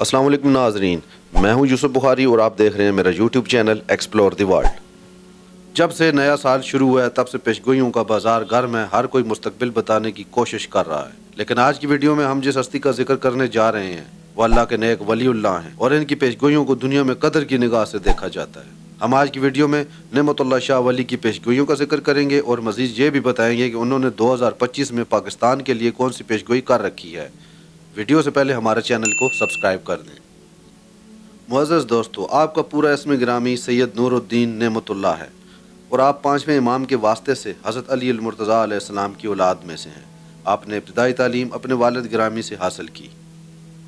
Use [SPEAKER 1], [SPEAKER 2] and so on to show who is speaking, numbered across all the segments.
[SPEAKER 1] असलम नाजरीन मैं हूं यूसुफ बुखारी और आप देख रहे हैं मेरा YouTube channel explore the world जब से नया साल शुरू हुआ है तब से पेशगोइयों का बाजार गर्म है हर कोई मुस्तबिल बताने की कोशिश कर रहा है लेकिन आज की वीडियो में हम जिस हस्ती का जिक्र करने जा रहे हैं वह अल्लाह के नेक वलील्ला हैं और इनकी पेशगोइयों को दुनिया में कदर की निगाह से देखा जाता है हम आज की वीडियो में नमतुल्ला शाह वली की पेशगोइयों का जिक्र करेंगे और मज़ीद ये भी बताएंगे कि उन्होंने पच्चीस में पाकिस्तान के लिए कौन सी पेशगोई कर रखी है वीडियो से पहले हमारे चैनल को सब्सक्राइब कर दें मुआज़ दोस्तों आपका पूरा इसम ग्रामी सैयद नूरुद्दीन नमतुल्ला है और आप पाँचवें इमाम के वास्ते से हज़रत अलीमरतज़ाम की औलाद में से हैं आपने इब्तदाई तालीम अपने वालद ग्रामी से हासिल की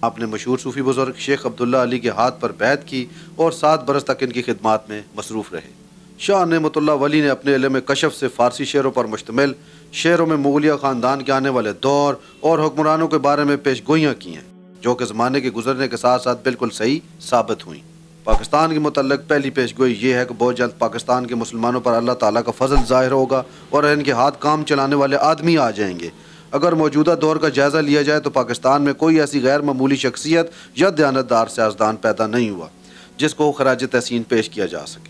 [SPEAKER 1] आपने मशहूर सूफ़ी बुज़ुर्ग शेख अब्दुल्ला अली के हाथ पर बैत की और सात बरस तक इनकी खिदमत में मसरूफ़ रहे शाह नमतुल्ला वली ने अपने इलम कशफ से फ़ारसी शेरों पर मुश्तमिल शेरों में मुगलिया ख़ानदान के आने वाले दौर और हुक्मरानों के बारे में पेश गोइयाँ की हैं जो कि ज़माने के गुजरने के साथ साथ बिल्कुल सही साबित हुई पाकिस्तान के मतलब पहली पेश गोई ये है कि बहुत जल्द पाकिस्तान के मुसलमानों पर अल्लाह ताला का फजल ज़ाहिर होगा और इनके हाथ काम चलाने वाले आदमी आ जाएंगे अगर मौजूदा दौर का जायज़ा लिया जाए तो पाकिस्तान में कोई ऐसी गैर मामूली शख्सियत या दयानतदार सियासदान पैदा नहीं हुआ जिसको खराज तहसीन पेश किया जा सके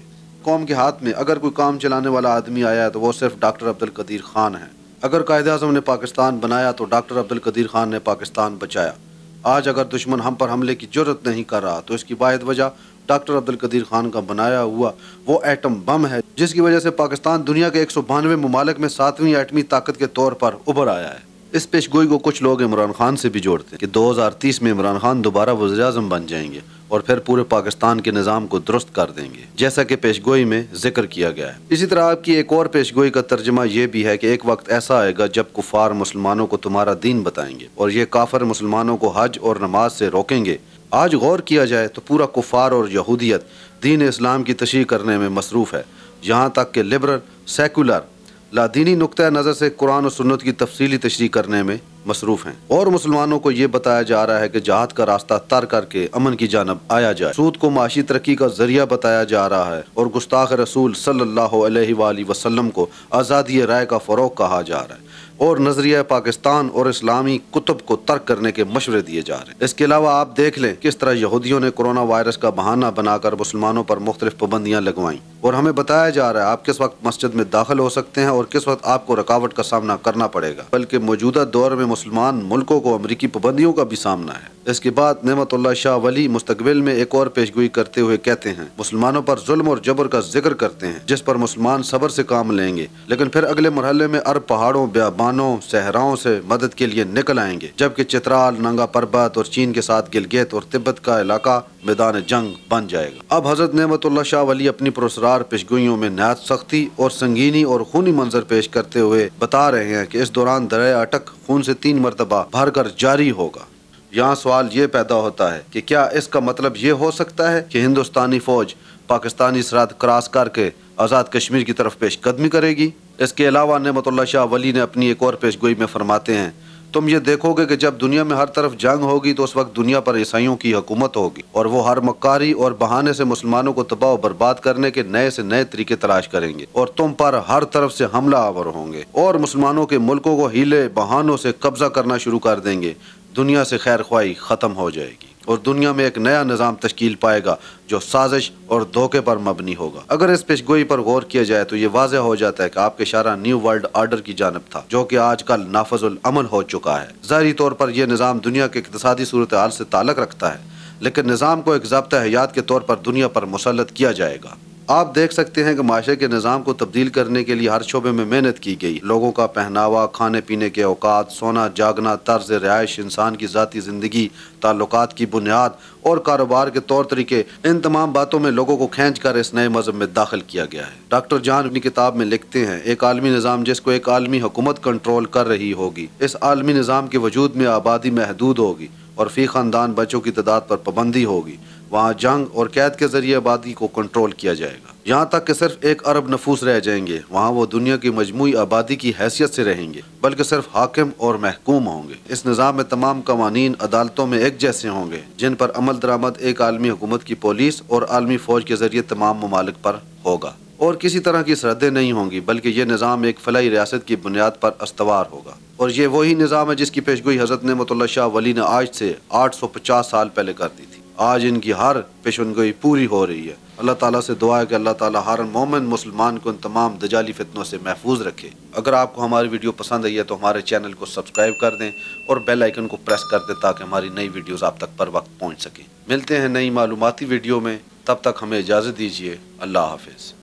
[SPEAKER 1] कौम के हाथ में अगर कोई काम चलाने वाला आदमी आया है तो वो सिर्फ डॉक्टर अब्दुल कदीर खान है अगर कायद अजम ने पाकिस्तान बनाया तो डॉक्टर अब्दुल कदीर खान ने पाकिस्तान बचाया आज अगर दुश्मन हम पर हमले की जरूरत नहीं कर रहा तो इसकी वाद वजह डॉक्टर अब्दुल कदीर खान का बनाया हुआ वो एटम बम है जिसकी वजह से पाकिस्तान दुनिया के एक सौ बानवे ममालिक में सातवीं एटमी ताकत के तौर पर उभर आया है इस पेशगोई को कुछ लोग इमरान खान से भी जोड़ते हैं कि 2030 में इमरान खान दोबारा वजी अजम बन जाएंगे और फिर पूरे पाकिस्तान के निज़ाम को दुरुस्त कर देंगे जैसा कि पेशगोई में जिक्र किया गया है इसी तरह आपकी एक और पेशगोई का तर्जमा यह भी है कि एक वक्त ऐसा आएगा जब कुफार मुसलमानों को तुम्हारा दीन बताएंगे और ये काफर मुसलमानों को हज और नमाज से रोकेंगे आज गौर किया जाए तो पूरा कुफार और यहूदियत दीन इस्लाम की तशी करने में मसरूफ़ है यहाँ तक कि लिबरल सेकुलर लादीनी नुक़ नज़र से कुरान और सुन्नत की तफसीली तशरी करने में मसरूफ़ हैं और मुसलमानों को ये बताया जा रहा है कि जहाद का रास्ता तर करके अमन की जानब आया जाए सूद को माशी तरक्की का जरिया बताया जा रहा है और गुस्ताख रसूल सल्ला वसलम को आज़ादी राय का फ़रोग कहा जा रहा है और नजरिया पाकिस्तान और इस्लामी कुतुब को तर्क करने के मशवरे दिए जा रहे हैं इसके अलावा आप देख लें किस तरह यहूदियों ने कोरोना वायरस का बहाना बनाकर मुसलमानों पर मुख्तलिफ पाबंदियाँ लगवाई और हमें बताया जा रहा है आप किस वक्त मस्जिद में दाखिल हो सकते हैं और किस वक्त आपको रुकावट का सामना करना पड़ेगा बल्कि मौजूदा दौर में मुसलमान मुल्कों को अमरीकी पाबंदियों का भी सामना है इसके बाद नमतुल्ला शाह वली मुस्तबिल में एक और पेशगोई करते हुए कहते हैं मुसलमानों पर जुल्म और जबर का जिक्र करते हैं जिस पर मुसलमान सबर से काम लेंगे लेकिन फिर अगले मरहले में अरब पहाड़ों ब्याबान खानों सहराओं से मदद के लिए निकल आएंगे जबकि चित्राल नंगा पर्वत और चीन के साथ गिलगित और तिब्बत का इलाका मैदान जंग बन जाएगा अब हजरत नमतुल्ला शाह वली अपनी पुरस्कार पेशगोइयों में नहायत सख्ती और संगीनी और खूनी मंजर पेश करते हुए बता रहे हैं कि इस दौरान दर अटक खून से तीन मरतबा भर कर जारी होगा यहाँ सवाल ये पैदा होता है कि क्या इसका मतलब ये हो सकता है कि हिंदुस्तानी फौज पाकिस्तानी सरहद क्रॉस करके आज़ाद कश्मीर की तरफ पेश कदमी करेगी इसके अलावा नमतुल्ला शाह वली ने अपनी एक और पेश गोई में फरमाते हैं तुम ये देखोगे कि जब दुनिया में हर तरफ जंग होगी तो उस वक्त दुनिया पर ईसाइयों की हुकूमत होगी और वो हर मक्कारी और बहाने से मुसलमानों को तबाह बर्बाद करने के नए से नए तरीके तलाश करेंगे और तुम पर हर तरफ से हमला आवर होंगे और मुसलमानों के मुल्कों को हीले बहानों से कब्जा करना शुरू कर देंगे दुनिया से खैर ख्वाही ख़त्म हो जाएगी और दुनिया में एक नया निज़ाम तश्कील पाएगा जो साजिश और धोखे पर मबनी होगा अगर इस पेशगोई पर गौर किया जाए तो ये वाजह हो जाता है कि आपके इशारा न्यू वर्ल्ड आर्डर की जानब था जो कि आज कल नाफजुलमल हो चुका है ज़ाहरी तौर पर यह निज़ाम दुनिया के इकतदी सूरत हाल से ताल्लक रखता है लेकिन निज़ाम को एक जबता हयात के तौर पर दुनिया पर मुसलत किया जाएगा आप देख सकते हैं कि माशरे के निज़ाम को तब्दील करने के लिए हर शोबे में मेहनत की गई लोगों का पहनावा खाने पीने के अवकात सोना जागना तर्ज रिहाइश इंसान की ज़ाती ज़िंदगी ताल्लुक की बुनियाद और कारोबार के तौर तरीके इन तमाम बातों में लोगों को खींच कर इस नए मजहब में दाखिल किया गया है डॉक्टर जान अपनी किताब में लिखते हैं एक आलमी निज़ाम जिसको एक आलमी हुकूमत कंट्रोल कर रही होगी इस आलमी निज़ाम के वजूद में आबादी महदूद होगी और फ़ी ख़ानदान बच्चों की तादाद पर पाबंदी होगी वहाँ जंग और कैद के जरिए आबादी को कंट्रोल किया जाएगा यहाँ तक कि सिर्फ एक अरब नफूस रह जाएंगे वहाँ वो दुनिया की मजमू आबादी की हैसियत से रहेंगे बल्कि सिर्फ हाकिम और महकूम होंगे इस निज़ाम में तमाम कवानीन अदालतों में एक जैसे होंगे जिन पर अमल दरामद एक आलमी हुकूमत की पुलिस और आलमी फौज के जरिए तमाम ममालिक पर होगा और किसी तरह की सरहदें नहीं होंगी बल्कि ये निज़ाम एक फलाई रियासत की बुनियाद पर अस्तवार होगा और ये वही निज़ाम है जिसकी पेशगोई हज़रत ने शाह वली ने आज से आठ सौ पचास साल पहले कर दी थी आज इनकी हर पेशन गोई पूरी हो रही है अल्लाह ताला से दुआ है कि अल्लाह ताला हर मोमिन मुसलमान को इन तमाम दजाली फितनों से महफूज रखे अगर आपको हमारी वीडियो पसंद आई है तो हमारे चैनल को सब्सक्राइब कर दें और बेल आइकन को प्रेस कर दें ताकि हमारी नई वीडियोस आप तक पर वक्त पहुंच सकें मिलते हैं नई मालूमती वीडियो में तब तक हमें इजाज़त दीजिए अल्लाह हाफिज़